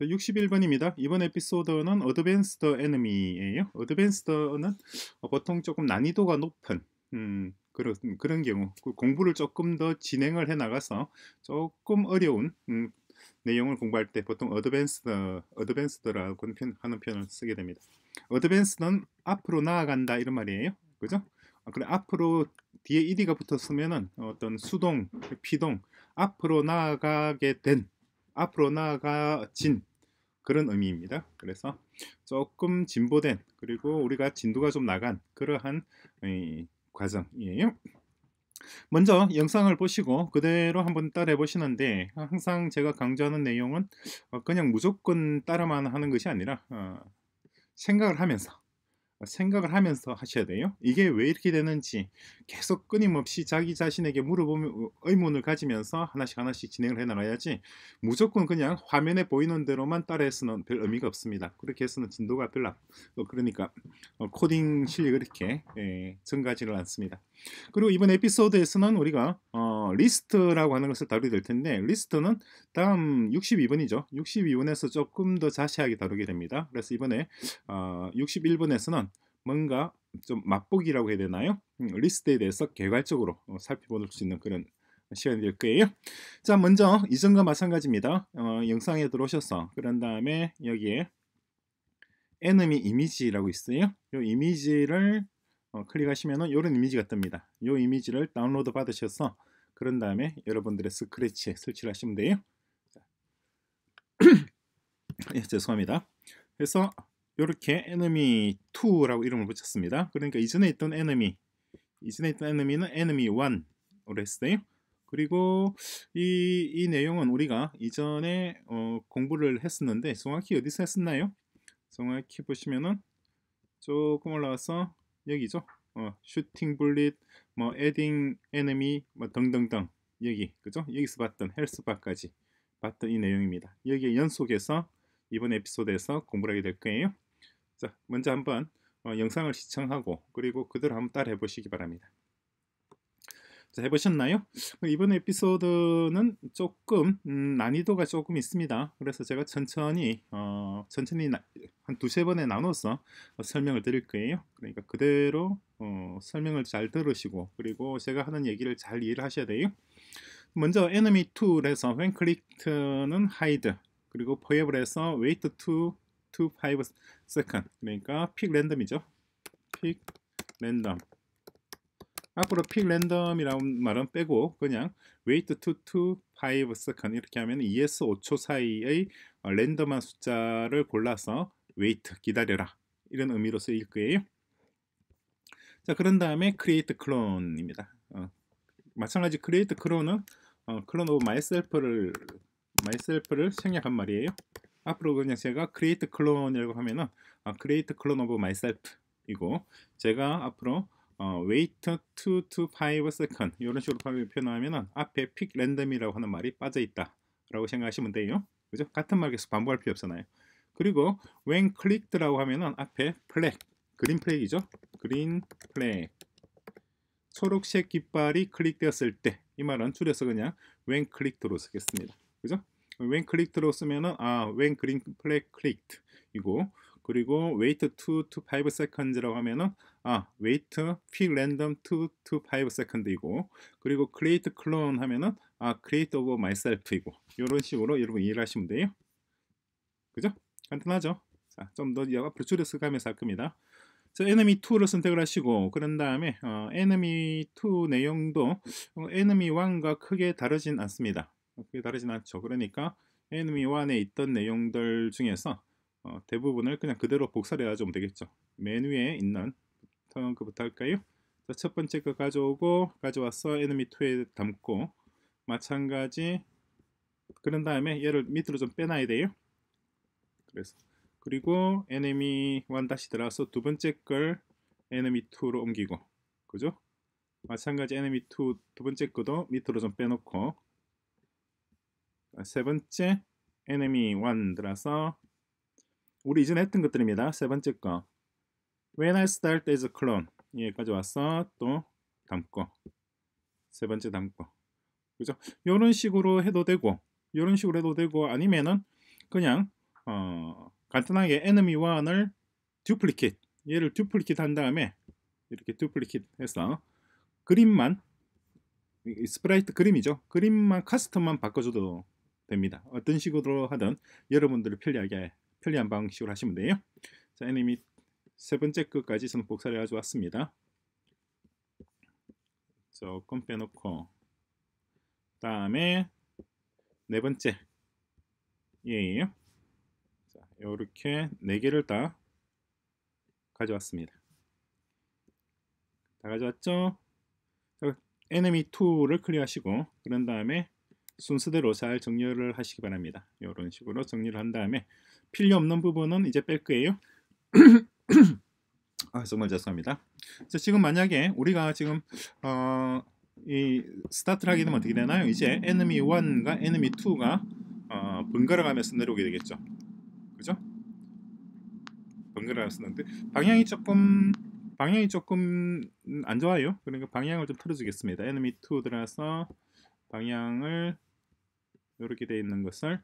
61번입니다. 이번 에피소드는 어드밴스드 애니미예요. 어드밴스드는 보통 조금 난이도가 높은 음, 그런 그런 경우 그 공부를 조금 더 진행을 해 나가서 조금 어려운 음, 내용을 공부할 때 보통 어드밴스드 어드밴스드라고 하는 표현을 쓰게 됩니다. 어드밴스는 앞으로 나아간다 이런 말이에요. 그죠? 아, 그래 앞으로 뒤에 ed가 붙었으면은 어떤 수동, 피동 앞으로 나아가게 된 앞으로 나아가진 그런 의미입니다. 그래서 조금 진보된 그리고 우리가 진도가 좀 나간 그러한 과정이에요. 먼저 영상을 보시고 그대로 한번 따라해 보시는데 항상 제가 강조하는 내용은 어, 그냥 무조건 따라만 하는 것이 아니라 어, 생각을 하면서 생각을 하면서 하셔야 돼요. 이게 왜 이렇게 되는지 계속 끊임없이 자기 자신에게 물어보면 의문을 가지면서 하나씩 하나씩 진행을 해 나가야지 무조건 그냥 화면에 보이는 대로만 따라해서는 별 의미가 없습니다. 그렇게 해서는 진도가 별로 어, 그러니까 어, 코딩 실력이 그렇게 예, 증가하지는 않습니다. 그리고 이번 에피소드에서는 우리가 어, 리스트라고 하는 것을 다루게 될 텐데 리스트는 다음 62번이죠. 62번에서 조금 더 자세하게 다루게 됩니다. 그래서 이번에 어, 61번에서는 뭔가 좀 맛보기라고 해야 되나요? 음, 리스트에 대해서 개괄적으로 어, 살펴볼 수 있는 그런 시간이 될 거예요. 자, 먼저 이전과 마찬가지입니다. 어, 영상에 들어오셔서 그런 다음에 여기에 에너미 이미지라고 있어요. 이 이미지를 어, 클릭하시면은 이런 이미지가 뜹니다. 이 이미지를 다운로드 받으셔서 그런 다음에 여러분들의 스크래치에 설치를 하시면 돼요. 예, 죄송합니다. 그래서 이렇게 enemy 2라고 이름을 붙였습니다. 그러니까 이전에 있던 enemy 이전에 있던 enemy는 enemy 1으로 했어요. 그리고 이, 이 내용은 우리가 이전에 어, 공부를 했었는데 정확히 어디서 했었나요? 정확히 보시면은 조금 올라와서 여기죠. 어, 슈팅 블릿, 뭐 에딩 에네미 뭐 등등등 여기 그죠? 여기서 봤던 헬스바까지 봤던 이 내용입니다. 여기에 연속해서 이번 에피소드에서 공부를 하게 될 거예요. 자, 먼저 한번 어, 영상을 시청하고 그리고 그대로 한번 따라해 보시기 바랍니다. 자, 해보셨나요? 어, 이번 에피소드는 조금 음, 난이도가 조금 있습니다. 그래서 제가 천천히 어, 천천히 나, 한 두 세 번에 나눠서 어, 설명을 드릴 거예요. 그러니까 그대로 어, 설명을 잘 들으시고 그리고 제가 하는 얘기를 잘 이해를 하셔야 돼요. 먼저 enemy to에서 when clicked는 hide 그리고 forever에서 wait to to 5 second 그러니까 pick random이죠. pick random 앞으로 pick random이라는 말은 빼고 그냥 wait to to 5 second 이렇게 하면 2에서 5초 사이의 랜덤한 어, 숫자를 골라서 wait 기다려라 이런 의미로 쓰일 거예요. 자 그런 다음에 create clone입니다. 어, 마찬가지 create clone은 어, clone of myself를 myself를 생략한 말이에요. 앞으로 그냥 제가 create clone이라고 하면은 아, create clone of myself 이고 제가 앞으로 어, wait 2 to 5 second 이런 식으로 표현하면은 앞에 pick random이라고 하는 말이 빠져 있다 라고 생각하시면 돼요. 그죠? 같은 말 계속 반복할 필요 없잖아요. 그리고 when clicked라고 하면은 앞에 플랙 그린 플랙이죠. 그린 플랙 초록색 깃발이 클릭되었을 때 이 말은 줄여서 그냥 when clicked로 쓰겠습니다. 그죠? when clicked로 쓰면은 아 when green flag clicked 이고 그리고 wait 2 to 5 seconds라고 하면은 아 wait pick random 2 to 5 second이고 그리고 create clone 하면은 아 create over myself이고 이런 식으로 여러분 이해를 하시면 돼요. 그죠? 간단하죠? 자, 좀더 앞으로 줄여서 가면서 할 겁니다. 자, enemy 2를 선택을 하시고 그런 다음에 어, enemy 2 내용도 어, enemy 1과 크게 다르진 않습니다. 크게 다르진 않죠. 그러니까 enemy 1에 있던 내용들 중에서 어, 대부분을 그냥 그대로 복사를 해야 좀 되겠죠. 맨위에 있는 그부터 할까요? 자, 첫 번째 거 가져오고 가져와서 enemy 2에 담고 마찬가지 그런 다음에 얘를 밑으로 좀 빼놔야 돼요. 그래서 그리고 enemy 1 다시 들어와서두 번째 걸 enemy 2로 옮기고 그죠? 마찬가지 enemy 2두 번째 것도 밑으로 좀 빼놓고 세 번째 enemy 1 들어서 와 우리 이전에 했던 것들입니다. 세 번째 거 when I start as a clone 여기까지 와서 또 담고 세 번째 담고 그죠? 이런 식으로 해도 되고 이런 식으로 해도 되고 아니면은 그냥 어, 간단하게 enemy 1을 duplicate 얘를 duplicate 한 다음에 이렇게 duplicate 해서 그림만 스프라이트 그림이죠 그림만 카스텀만 바꿔줘도 됩니다 어떤 식으로 하든 여러분들을 편리하게 편리한 방식으로 하시면 돼요 자 enemy 세 번째 끝까지 저는 복사를 가져왔습니다 조금 빼놓고 다음에 네 번째 예예요 이렇게 4개를 다 가져왔습니다. 다 가져왔죠? enemy 2를 클리어하시고 그런 다음에 순서대로 잘 정렬을 하시기 바랍니다. 이런 식으로 정리를 한 다음에 필요 없는 부분은 이제 뺄 거예요. 아, 정말 죄송합니다. 그래서 지금 만약에 우리가 지금 어, 이 스타트를 하게 되면 어떻게 되나요? 이제 enemy 1과 enemy 2가 어, 번갈아가면서 내려오게 되겠죠. 그죠? 동그라미 쓰는데 방향이 조금 방향이 조금 안 좋아요. 그러니까 방향을 좀 틀어주겠습니다. enemy to 들어서 방향을 이렇게 돼 있는 것을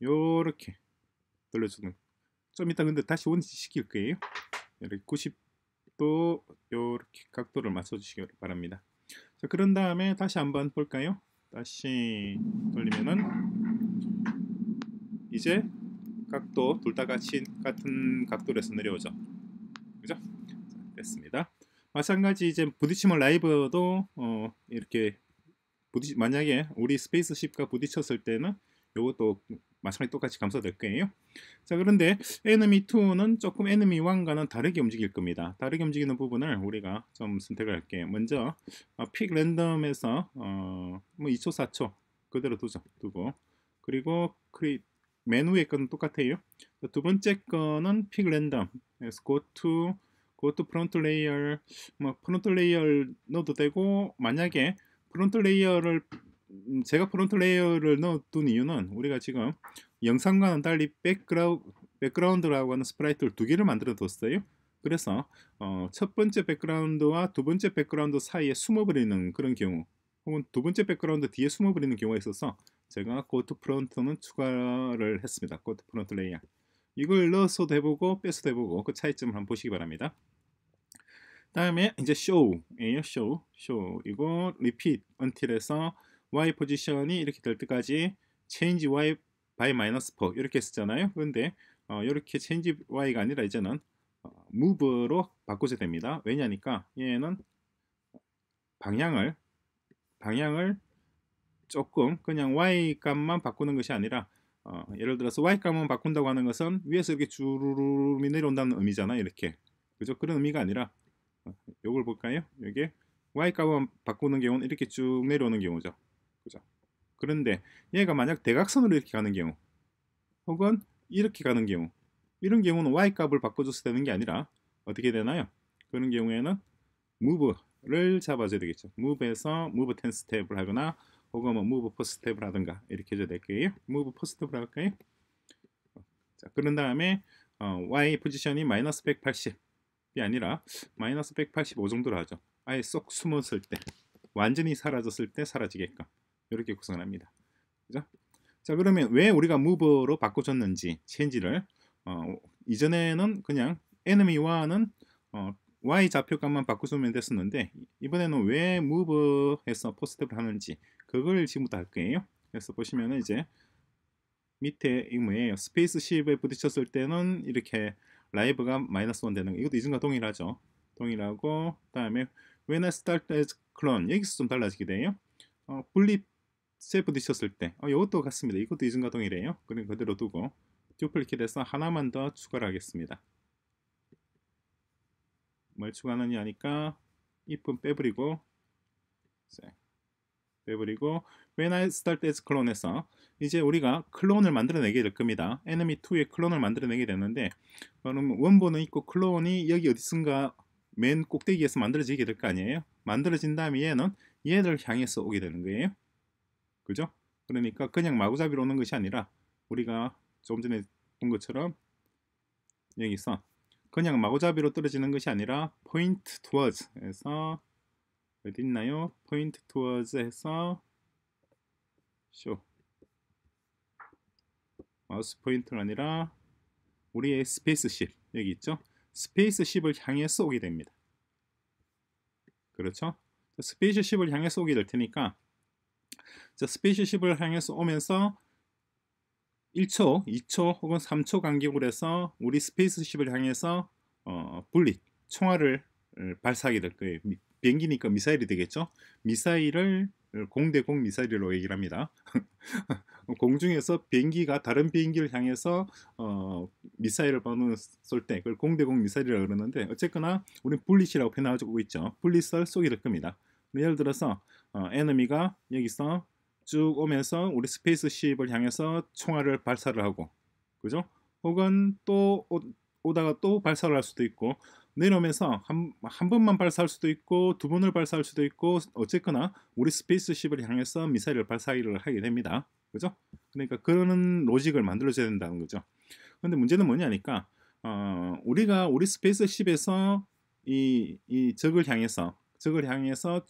이렇게 어, 돌려주는 좀 이따 근데 다시 원시 시킬 거예요. 이렇게 90도 이렇게 각도를 맞춰주시기 바랍니다. 자 그런 다음에 다시 한번 볼까요? 다시 돌리면은 이제 각도 둘다 같이 같은 각도로해서 내려오죠. 그죠? 됐습니다. 마찬가지 이제 부딪히면 라이브도 어, 이렇게 부딪 만약에 우리 스페이스쉽과 부딪혔을 때는 이것도 마찬가지 똑같이 감소될 거예요. 자 그런데 에너미 2는 조금 에너미 1과는 다르게 움직일 겁니다. 다르게 움직이는 부분을 우리가 좀 선택을 할게요. 먼저 어, 픽 랜덤에서 어, 뭐 2초 4초 그대로 두죠. 두고 그리고 크리 맨 위에 건 똑같아요. 두 번째 거는 픽 랜덤. 그래서 go to go to 프론트 레이어 뭐 프론트 레이어 넣어도 되고 만약에 프론트 레이어를 음, 제가 프론트 레이어를 넣어둔 이유는 우리가 지금 영상과는 달리 백그라우, 백그라운드라고 하는 스프라이트를 두 개를 만들어 뒀어요. 그래서 어, 첫 번째 백그라운드와 두 번째 백그라운드 사이에 숨어버리는 그런 경우 혹은 두 번째 백그라운드 뒤에 숨어버리는 경우가 있어서 제가 고트 프론트는 추가를 했습니다. 고트 프론트 레이어 이걸 넣어서도 해보고 빼서도 해보고 그 차이점을 한번 보시기 바랍니다. 다음에 이제 show예요. show, show 이거 repeat until에서 y 포지션이 이렇게 될 때까지 change y by minus 4 이렇게 쓰잖아요. 그런데 어, 이렇게 change y가 아니라 이제는 어, move로 바꾸셔야 됩니다. 왜냐니까 얘는 방향을 방향을 조금 그냥 y 값만 바꾸는 것이 아니라 어, 예를 들어서 y 값만 바꾼다고 하는 것은 위에서 이렇게 주르르 내려온다는 의미잖아 이렇게 그죠 그런 의미가 아니라 어, 요걸 볼까요 이게 y 값만 바꾸는 경우는 이렇게 쭉 내려오는 경우죠 그죠 그런데 얘가 만약 대각선으로 이렇게 가는 경우 혹은 이렇게 가는 경우 이런 경우는 y 값을 바꿔줘서 되는 게 아니라 어떻게 되나요? 그런 경우에는 move를 잡아줘야 되겠죠. move에서 move 10 스텝을 하거나 혹은 뭐 move first step라든가 이렇게 해도 줘 될게요. move first로 할까요? 자, 그런 다음에 어, y 포지션이 마이너스 180이 아니라 마이너스 185 정도로 하죠. 아예 쏙 숨었을 때, 완전히 사라졌을 때 사라지게끔 이렇게 구성합니다. 을 그죠? 자 그러면 왜 우리가 move로 바꿔줬는지 change를 어, 이전에는 그냥 enemy와는 어, y 좌표값만 바꾸면 됐었는데 이번에는 왜 m o v e 해서 포스텝을 하는지 그걸 지금부터 할 거예요. 그래서 보시면은 이제 밑에 이 뭐예요? 스페이스 쉽에 부딪혔을 때는 이렇게 라이브가 마이너스 1 되는 거. 이것도 이전과 동일하죠. 동일하고 그다음에 when I start as clone 여기서 좀 달라지게 돼요. 어, 분립에 부딪혔을 때 어, 이것도 같습니다. 이것도 이전과 동일해요. 그럼 그대로 두고 듀플리킷해서 하나만 더 추가를 하겠습니다. 멀추가하느냐 하니까 if은 빼버리고 빼버리고 when I start as clone 해서 이제 우리가 클론을 만들어내게 될 겁니다. enemy2의 클론을 만들어내게 되는데 그럼 원본은 있고 클론이 여기 어디선가 맨 꼭대기에서 만들어지게 될 거 아니에요? 만들어진 다음에 얘는 얘를 향해서 오게 되는 거예요. 그죠? 그러니까 그냥 마구잡이로 오는 것이 아니라 우리가 좀 전에 본 것처럼 여기서 그냥 마구잡이로 떨어지는 것이 아니라 point towards 해서 어디 있나요? point towards 해서 show 마우스 포인트가 아니라 우리의 스페이스십 여기 있죠? 스페이스십을 향해 서오게 됩니다. 그렇죠? 스페이스십을 향해 서오게될 테니까 스페이스십을 향해 서오면서 1초, 2초 혹은 3초 간격으로 해서 우리 스페이스십을 향해서 어, 분리, 총알을 어, 발사하게 될 거예요. 비행기니까 미사일이 되겠죠. 미사일을 어, 공대공 미사일로 얘기를 합니다. 공중에서 비행기가 다른 비행기를 향해서 어, 미사일을 쏠 때 그걸 공대공 미사일이라고 그러는데 어쨌거나 우리는 분리시라고 표현하고 있죠. 분릿을 쏘게 될 겁니다. 예를 들어서 어, 에너미가 여기서 쭉 오면서 우리 스페이스십을 향해서 총알을 발사를 하고 그죠? 혹은 또 오, 다가또 발사를 할 수도 있고 내려오면서 한, 한 번만 발사할 수도 있고 두 번을 발사할 수도 있고 어쨌거나 우리 스페이스십을 향해서 미사일을 발사를 하게 됩니다. 그죠? 그러니까 그런 로직을 만들어줘야 된다는 거죠. 근데 문제는 뭐냐니까 어, 우리가 우리 스페이스십에서 이, 이 적을 향해서 적을 향해서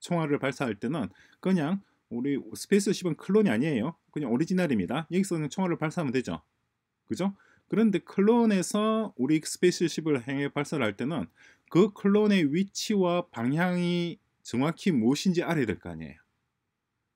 총알을 발사할 때는 그냥 우리 스페이스 10은 클론이 아니에요. 그냥 오리지널입니다. 여기서는 총알을 발사하면 되죠. 그죠? 그런데 클론에서 우리 스페이스 10을 향해 발사를 할 때는 그 클론의 위치와 방향이 정확히 무엇인지 알아야 될 거 아니에요.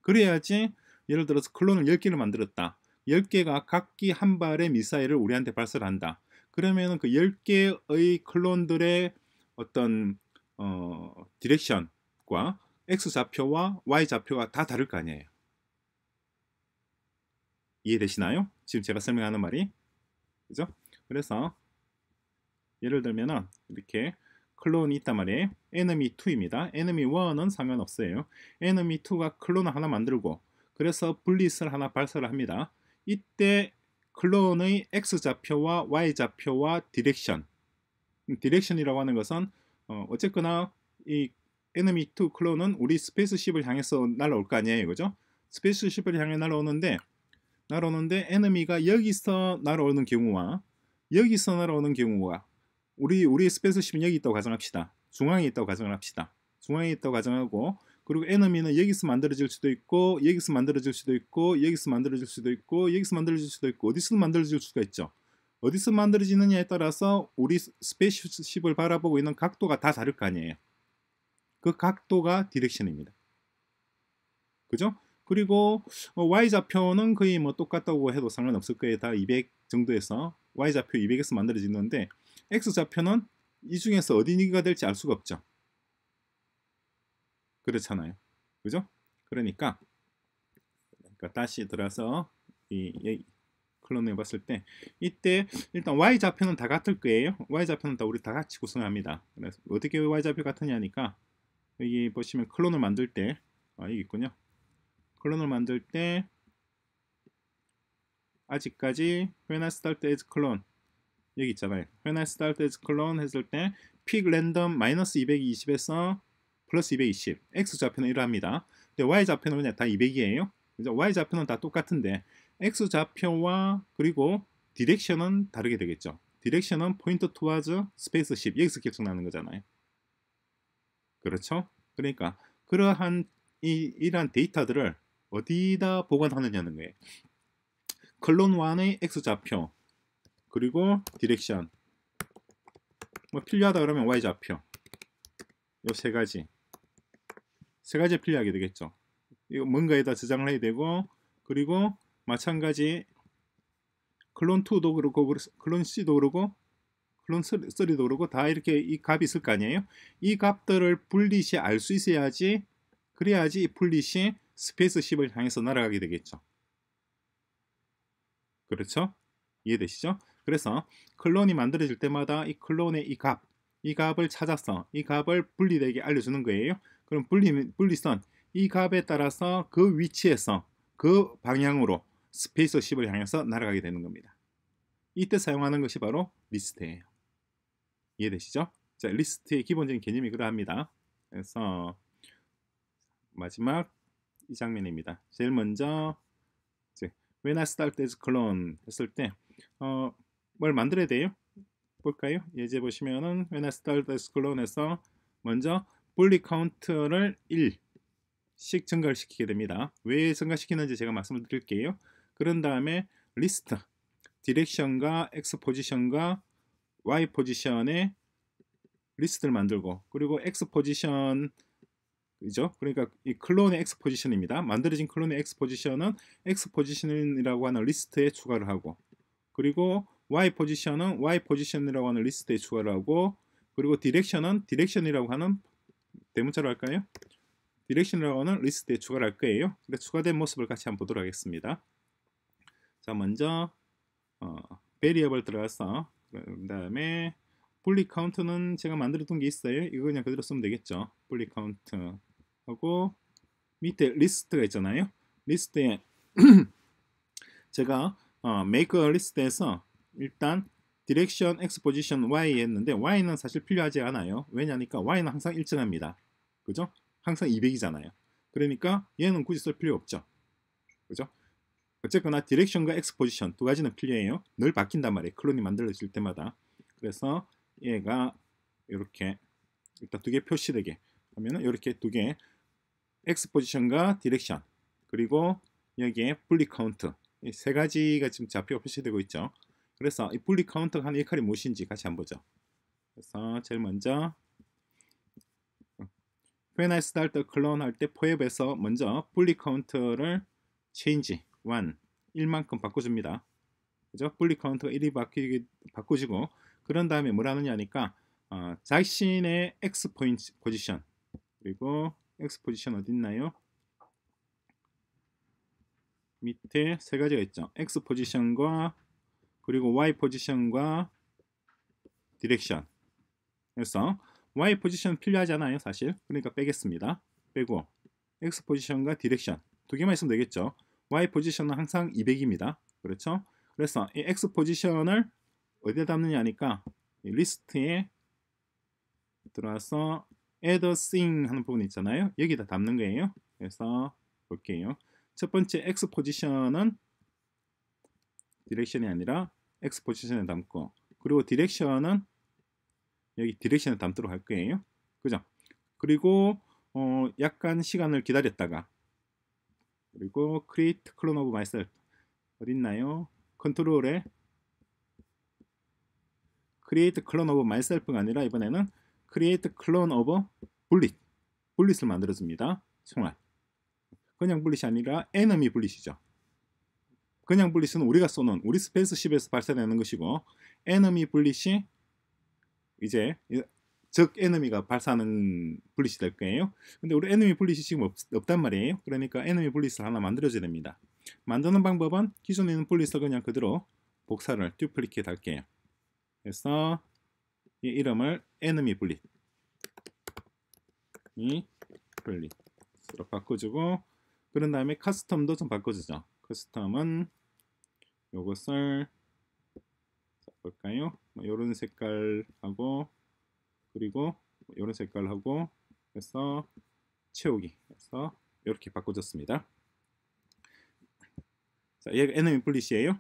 그래야지 예를 들어서 클론을 10개를 만들었다. 10개가 각기 한 발의 미사일을 우리한테 발사를 한다. 그러면 그 10개의 클론들의 어떤 어, 디렉션과 x좌표와 y좌표가 다 다를 거 아니에요. 이해되시나요? 지금 제가 설명하는 말이 그죠? 그래서 예를 들면은 이렇게 클론이 있단 말이에요. enemy 2입니다. enemy 1은 상관없어요. enemy 2가 클론 을 하나 만들고 그래서 블리스를 하나 발사를 합니다. 이때 클론의 x좌표와 y좌표와 디렉션 음, 디렉션이라고 하는 것은 어, 어쨌거나 이 에너미 2 클론은 우리 스페이스십을 향해서 날아올 거 아니에요 그죠 스페이스십을 향해 날아오는데 날아오는데 에너미가 여기서 날아오는 경우와 여기서 날아오는 경우와 우리 우리 스페이스십은 여기 있다고 가정합시다 중앙에 있다고 가정합시다 중앙에 있다고 가정하고 그리고 에너미는 여기서 만들어질 수도 있고 여기서 만들어질 수도 있고 여기서 만들어질 수도 있고 여기서 만들어질 수도 있고 어디서 만들어질 수가 있죠 어디서 만들어지느냐에 따라서 우리 스페이스십을 바라보고 있는 각도가 다 다를 거 아니에요 그 각도가 디렉션입니다. 그죠? 그리고 뭐 y좌표는 거의 뭐 똑같다고 해도 상관없을 거예요. 다 200 정도에서 y좌표 200에서 만들어지는데 x좌표는 이 중에서 어디가 될지 알 수가 없죠. 그렇잖아요. 그죠? 그러니까, 그러니까 다시 들어서 이, 이 클론해 봤을 때 이때 일단 y좌표는 다 같을 거예요. y좌표는 다 우리 다 같이 구성합니다. 그래서 어떻게 y좌표 같으냐니까 여기 보시면 클론을 만들 때 아, 여기 있군요. 클론을 만들 때 아직까지 when I start as clone 여기 있잖아요. when I start as clone 했을 때 픽 랜덤 마이너스 220에서 플러스 220 x 좌표는 1합니다. 근데 y 좌표는 그냥 다 200이에요. 그래서 y 좌표는 다 똑같은데 x 좌표와 그리고 디렉션은 다르게 되겠죠. 디렉션은 포인트 투와즈 스페이스 10 여기서 계정나는 거잖아요. 그렇죠? 그러니까 그러한 이, 이러한 데이터들을 어디다 보관하느냐는 거예요. 클론 1의 x좌표 그리고 디렉션 뭐 필요하다 그러면 y좌표 요 세 가지 세 가지 필요하게 되겠죠. 이거 뭔가에다 저장을 해야 되고 그리고 마찬가지 클론 2도 그렇고 클론 C도 그렇고 물론쓰리도 그러고 다 이렇게 이 값이 있을 거 아니에요. 이 값들을 분리시 알 수 있어야지 그래야지 이 분리시 스페이스 십을 향해서 날아가게 되겠죠. 그렇죠? 이해되시죠? 그래서 클론이 만들어질 때마다 이 클론의 이 값, 이 값을 찾아서 이 값을 분리되게 알려주는 거예요. 그럼 분리, 분리선, 이 값에 따라서 그 위치에서 그 방향으로 스페이스 십을 향해서 날아가게 되는 겁니다. 이때 사용하는 것이 바로 리스트예요. 이해되시죠? 자, 리스트의 기본적인 개념이 그러합니다. 그래서 마지막 이 장면입니다. 제일 먼저 이제 When I start as clone 했을 때뭘 어, 만들어야 돼요? 볼까요? 예제 보시면은 When I start as clone에서 먼저 볼리 카운트를 1씩 증가를 시키게 됩니다. 왜 증가시키는지 제가 말씀을 드릴게요. 그런 다음에 리스트, 디렉션과 엑스포지션과 y 포지션에 리스트를 만들고 그리고 x 포지션 그죠? 그러니까 이 클론의 x 포지션입니다. 만들어진 클론의 x 포지션은 x 포지션이라고 하는 리스트에 추가를 하고 그리고 y 포지션은 y 포지션이라고 하는 리스트에 추가를 하고 그리고 디렉션은 디렉션이라고 하는 대문자로 할까요? 디렉션이라고 하는 리스트에 추가를 할 거예요. 근데 추가된 모습을 같이 한번 보도록 하겠습니다. 자, 먼저 어, 베리어블 들어가서 그 다음에 볼리 카운트는 제가 만들었던 게 있어요. 이거 그냥 그대로 쓰면 되겠죠. 볼리 카운트 하고 밑에 리스트가 있잖아요. 리스트에 제가 어, make 리스트에서 일단 direction x position y 했는데 y는 사실 필요하지 않아요. 왜냐니까 y는 항상 일정합니다. 그죠? 항상 200이잖아요. 그러니까 얘는 굳이 쓸 필요 없죠. 그죠? 어쨌거나 디렉션과 엑스포지션 두 가지는 필리어해요늘 바뀐단 말이에요. 클론이 만들어질 때마다. 그래서 얘가 이렇게 일단 두 개 표시되게 하면은 이렇게 두개 엑스포지션과 디렉션 그리고 여기에 분리 카운트 이 세 가지가 지금 좌표 표시되고 있죠. 그래서 이 분리 카운트가 하는 역할이 무엇인지 같이 한번 보죠. 그래서 제일 먼저 When I start the clone 할때 포앱에서 먼저 분리 카운트를 change 1, 1만큼 바꿔줍니다. 그죠? 분리 카운트가 1이 바뀌, 바꾸시고 그런 다음에 뭘 하느냐 하니까 어, 자신의 X 포인트 포지션 그리고 X 포지션 어디 있나요? 밑에 세 가지가 있죠. X 포지션과 그리고 Y 포지션과 디렉션 그래서 Y 포지션 필요하지 않아요 사실 그러니까 빼겠습니다 빼고 X 포지션과 디렉션 두 개만 있으면 되겠죠 y 포지션은 항상 200입니다. 그렇죠? 그래서 이 x 포지션을 어디에 담느냐니까 하 리스트에 들어와서 add a thing 하는 부분 있잖아요. 여기다 담는 거예요. 그래서 볼게요. 첫 번째 x 포지션은 디렉션이 아니라 x 포지션에 담고 그리고 디렉션은 여기 디렉션에 담도록 할 거예요. 그죠? 그리고 어 약간 시간을 기다렸다가 그리고 create clone of myself 어딨나요? 컨트롤에 create clone of myself가 아니라 이번에는 create clone of bullet bullet을 만들어줍니다. 총알 그냥 bullet이 아니라 enemy bullet이죠. 그냥 bullet은 우리가 쏘는 우리 스페이스십에서 발사되는 것이고 enemy bullet이 이제 즉 에너미가 발사하는 블리시될 거예요. 근데 우리 에너미 블리시 지금 없, 없단 말이에요. 그러니까 에너미 블릿을 하나 만들어줘야 됩니다. 만드는 방법은 기존에 있는 블릿을 그냥 그대로 복사를 듀플리케 이 할게요. 그래서 이 이름을 에너미 블리이블리으로 바꿔주고 그런 다음에 커스텀도 좀 바꿔주죠. 커스텀은 요것을 볼까요? 뭐 이런 색깔하고 그리고 이런 색깔하고 해서 채우기 해서 이렇게 바꿔줬습니다. 자, 얘가 에너미 분리이에요이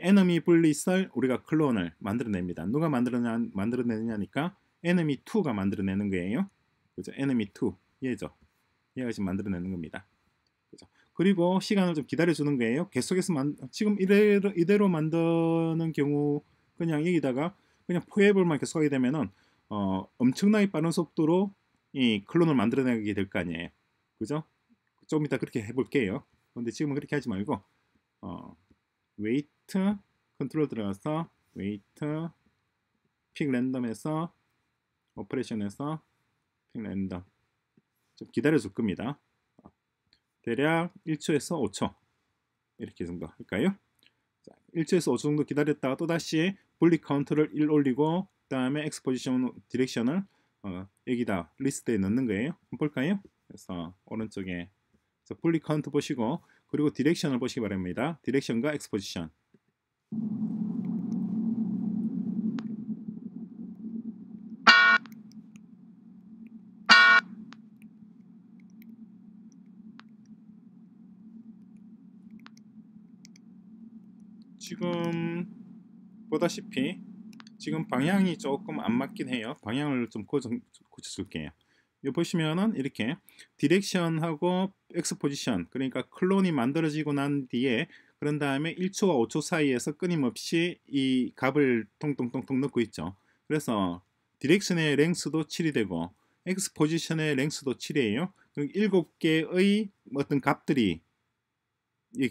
에너미 분리설 우리가 클론을 만들어냅니다. 누가 만들어내, 만들어내냐니까 에너미 2가 만들어내는 거예요. 그죠? 에너미 2 얘죠. 얘가 지금 만들어내는 겁니다. 그죠? 그리고 시간을 좀 기다려주는 거예요. 계속해서 만, 지금 이대로, 이대로 만드는 경우 그냥 여기다가 그냥 포획을만 이렇게 써게 되면은 어, 엄청나게 빠른 속도로 이 클론을 만들어내게 될 거 아니에요. 그죠? 조금 이따 그렇게 해볼게요. 근데 지금은 그렇게 하지 말고 어, 웨이트 컨트롤 들어가서 웨이트 픽 랜덤에서 오퍼레이션에서 픽 랜덤 좀 기다려 줄 겁니다. 대략 1초에서 5초 이렇게 정도 할까요? 자, 1초에서 5초 정도 기다렸다가 또다시 분리 카운트를 1 올리고 그 다음에 엑스포지션 디렉션을 어, 여기다 리스트에 넣는 거예요 볼까요? 그래서 오른쪽에 그래 풀리 카운트 보시고 그리고 디렉션을 보시기 바랍니다 디렉션과 엑스포지션 지금 보다시피 지금 방향이 조금 안 맞긴 해요. 방향을 좀고쳐줄게요여 보시면은 이렇게 디렉션하고 엑스포지션 그러니까 클론이 만들어지고 난 뒤에 그런 다음에 1초와 5초 사이에서 끊임없이 이 값을 통통통통 넣고 있죠. 그래서 디렉션의 랭스도 7이 되고 엑스포지션의 랭스도 7이에요. 그럼 7개의 어떤 값들이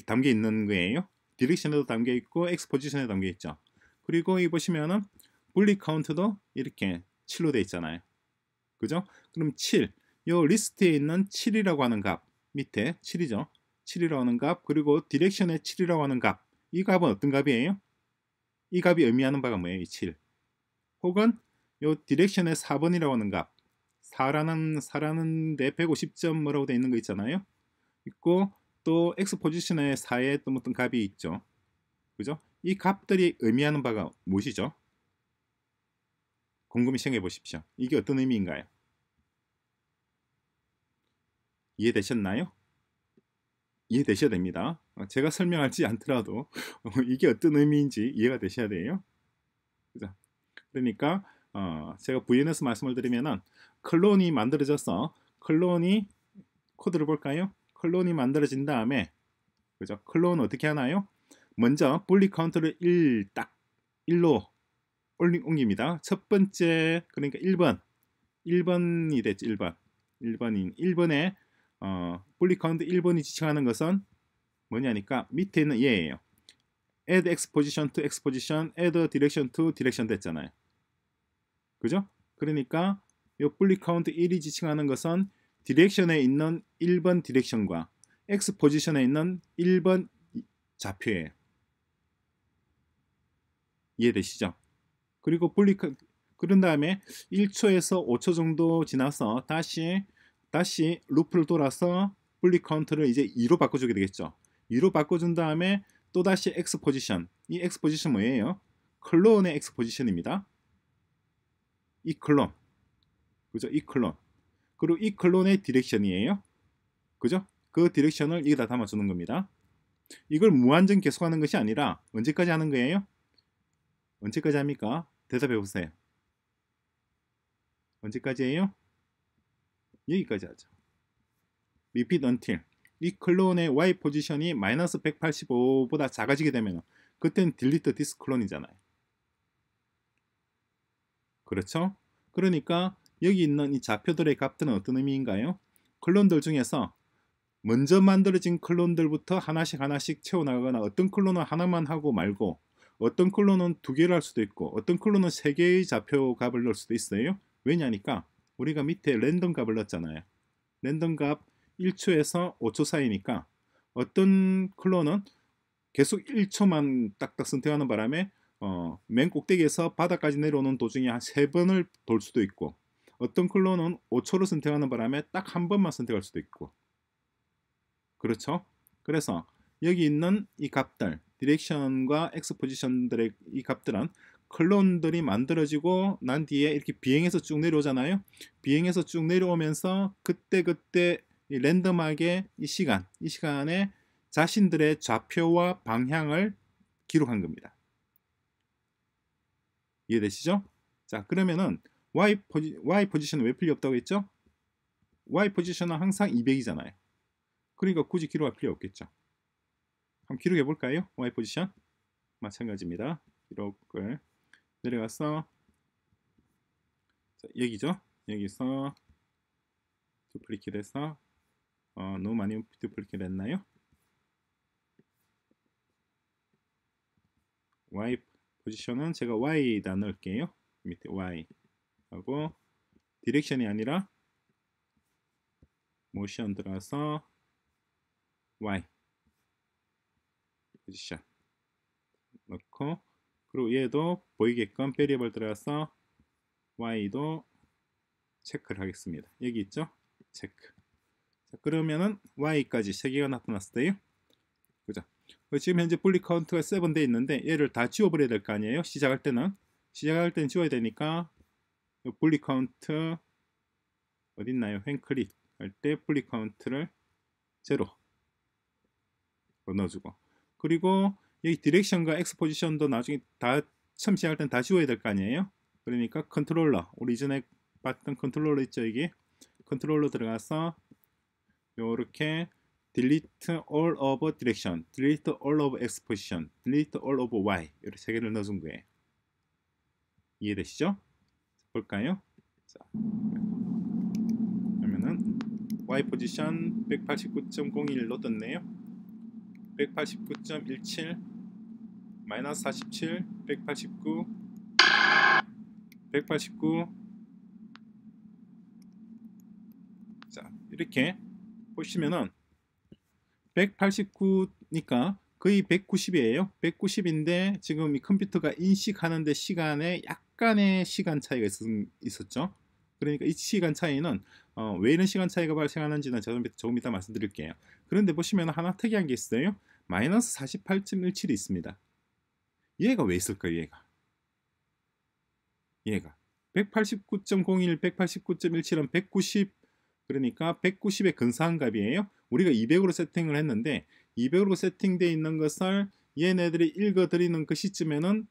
담겨 있는 거예요. 디렉션에도 담겨 있고 엑스포지션에 담겨 있죠. 그리고 이 보시면은 분리 카운트도 이렇게 7로 돼 있잖아요. 그죠? 그럼 7, 요 리스트에 있는 7이라고 하는 값 밑에 7이죠. 7이라고 하는 값 그리고 디렉션의 7이라고 하는 값 이 값은 어떤 값이에요? 이 값이 의미하는 바가 뭐예요? 이 7. 혹은 요 디렉션의 4번이라고 하는 값 4라는 4라는데 150점 뭐라고 돼 있는 거 있잖아요. 있고 또 엑스 포지션의 4의 또 어떤 값이 있죠. 그죠? 이 값들이 의미하는 바가 무엇이죠? 궁금히 생각해 보십시오. 이게 어떤 의미인가요? 이해되셨나요? 이해되셔야 됩니다. 어, 제가 설명하지 않더라도 이게 어떤 의미인지 이해가 되셔야 돼요. 그죠? 그러니까 어, 제가 v n s 말씀을 드리면 클론이 만들어져서 클론이 코드를 볼까요? 클론이 만들어진 다음에 그죠? 클론 어떻게 하나요? 먼저 볼리 카운트를 1딱 1로 올리, 옮깁니다. 첫 번째 그러니까 1번 1번이 됐죠. 1번 1번인 1번에 어, 볼리 카운트 1번이 지칭하는 것은 뭐냐니까 밑에 있는 얘예요. add exposition to exposition, add direction to direction 됐잖아요. 그죠? 그러니까 이 볼리 카운트 1이 지칭하는 것은 d i r e c t i o n 에 있는 1번 d i r e c t i o n 과 x p o s i t i o n 에 있는 1번 좌표예요. 이해되시죠? 그리고 분리카 그런 다음에 1초에서 5초 정도 지나서 다시 다시 루프를 돌아서 분리 카운트를 이제 2로 바꿔주게 되겠죠. 2로 바꿔준 다음에 또다시 엑스포지션 이 엑스포지션 뭐예요? 클론의 엑스포지션입니다. 이 클론 그죠? 이 클론 그리고 이 클론의 디렉션이에요. 그죠? 그 디렉션을 여기다 담아주는 겁니다. 이걸 무한정 계속하는 것이 아니라 언제까지 하는 거예요? 언제까지 합니까? 대답해 보세요. 언제까지예요? 여기까지 하죠. repeat until 이 클론의 y 포지션이 마이너스 185보다 작아지게 되면 그땐 delete this 클론이잖아요. 그렇죠? 그러니까 여기 있는 이 좌표들의 값들은 어떤 의미인가요? 클론들 중에서 먼저 만들어진 클론들부터 하나씩 하나씩 채워나가거나 어떤 클론을 하나만 하고 말고 어떤 클론은두 개를 할 수도 있고 어떤 클론은세 개의 좌표 값을 넣을 수도 있어요. 왜냐니까 우리가 밑에 랜덤 값을 넣었잖아요. 랜덤 값 1초에서 5초 사이니까 어떤 클론은 계속 1초만 딱딱 선택하는 바람에 어, 맨 꼭대기에서 바닥까지 내려오는 도중에 한 세 번을 돌 수도 있고 어떤 클론은 5초를 선택하는 바람에 딱 한 번만 선택할 수도 있고 그렇죠? 그래서 여기 있는 이 값들 디렉션과 엑스포지션들의 이 값들은 클론들이 만들어지고 난 뒤에 이렇게 비행해서 쭉 내려오잖아요. 비행해서 쭉 내려오면서 그때그때 이 랜덤하게 이 시간, 이 시간에 자신들의 좌표와 방향을 기록한 겁니다. 이해되시죠? 자, 그러면은 Y, 포지, y 포지션 왜 필요 없다고 했죠? Y 포지션은 항상 200이잖아요. 그러니까 굳이 기록할 필요 없겠죠. 한번 기록해 볼까요? Y 포지션 마찬가지입니다. 기록을 내려가서 자, 여기죠. 여기서 두플리킷해서 어, 너무 많이 두플리킷 했나요? Y 포지션은 제가 Y에다 넣을게요. 밑에 Y 하고 디렉션이 아니라 모션 들어가서 Y 포지션 넣고 그리고 얘도 보이게끔 베리블 들어가서 y도 체크를 하겠습니다. 여기 있죠? 체크. 자, 그러면은 y까지 세 개가 나타났어요 그죠? 지금 현재 분리 카운트가 7돼 있는데 얘를 다 지워버려야 될 거 아니에요? 시작할 때는 시작할 때는 지워야 되니까 분리 카운트 어딨나요? 횡클릭 할 때 분리 카운트를 제로 넣어주고 그리고 여기 디렉션과 엑스포지션도 나중에 다 처음 시작할 땐 다 지워야 될 거 아니에요? 그러니까 컨트롤러, 우리 이전에 봤던 컨트롤러 있죠, 이게 컨트롤러 들어가서 요렇게 delete all of direction, delete all of exposition, delete all of y 이렇게 세 개를 넣어준 거예요. 이해되시죠? 볼까요? 자, 그러면은 y 포지션 189.01로 떴네요. 189.17 마이너스 47 189 189 자, 이렇게 보시면은 189니까 거의 190이에요. 190인데 지금 이 컴퓨터가 인식하는데 시간에 약간의 시간 차이가 있었, 있었죠. 그러니까 이 시간 차이는 어, 왜 이런 시간 차이가 발생하는지는 제가 조금 이따 말씀드릴게요. 그런데 보시면 하나 특이한 게 있어요. 마이너스 48.17이 있습니다. 얘가 왜 있을까요? 얘가. 얘가. 189.01, 189.17은 190 그러니까 190의 근사한 값이에요. 우리가 200으로 세팅을 했는데 200으로 세팅되어 있는 것을 얘네들이 읽어드리는 그 시점에는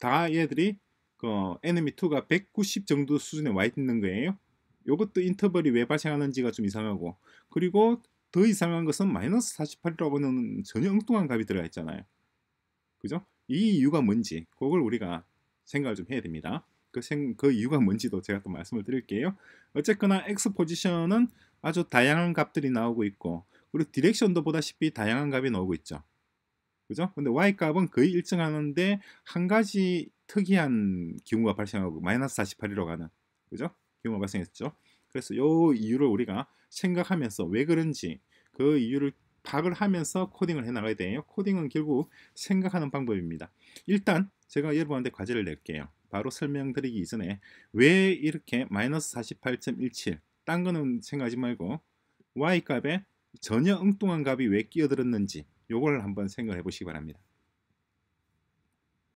다 얘들이 그 에너미 2가 190 정도 수준에 와 있는 거예요. 이것도 인터벌이 왜 발생하는지가 좀 이상하고 그리고 더 이상한 것은 마이너스 48이라고는 전혀 엉뚱한 값이 들어가 있잖아요. 그죠? 이 이유가 뭔지 그걸 우리가 생각을 좀 해야 됩니다. 그, 생, 그 이유가 뭔지도 제가 또 말씀을 드릴게요. 어쨌거나 엑스 포지션은 아주 다양한 값들이 나오고 있고 그리고 디렉션도 보다시피 다양한 값이 나오고 있죠. 그죠? 근데 y 값은 거의 일정하는데 한 가지 특이한 경우가 발생하고 마이너스 48이라고 하는 그죠? 경우가 발생했죠. 그래서 요 이유를 우리가 생각하면서 왜 그런지 그 이유를 박을 하면서 코딩을 해 나가야 돼요. 코딩은 결국 생각하는 방법입니다. 일단 제가 여러분한테 과제를 낼게요. 바로 설명드리기 이전에 왜 이렇게 마이너스 48.17딴 거는 생각하지 말고 y 값에 전혀 엉뚱한 값이 왜 끼어들었는지 요걸 한번 생각해 보시기 바랍니다.